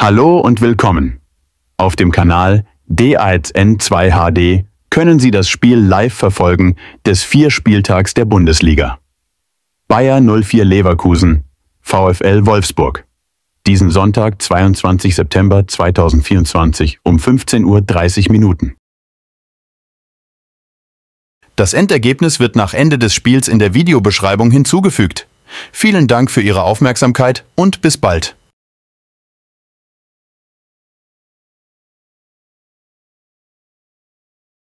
Hallo und willkommen. Auf dem Kanal d 1 n 2 HD können Sie das Spiel live verfolgen des vier Spieltags der Bundesliga. Bayer 04 Leverkusen, VfL Wolfsburg. Diesen Sonntag, 22. September 2024 um 15.30 Uhr Das Endergebnis wird nach Ende des Spiels in der Videobeschreibung hinzugefügt. Vielen Dank für Ihre Aufmerksamkeit und bis bald.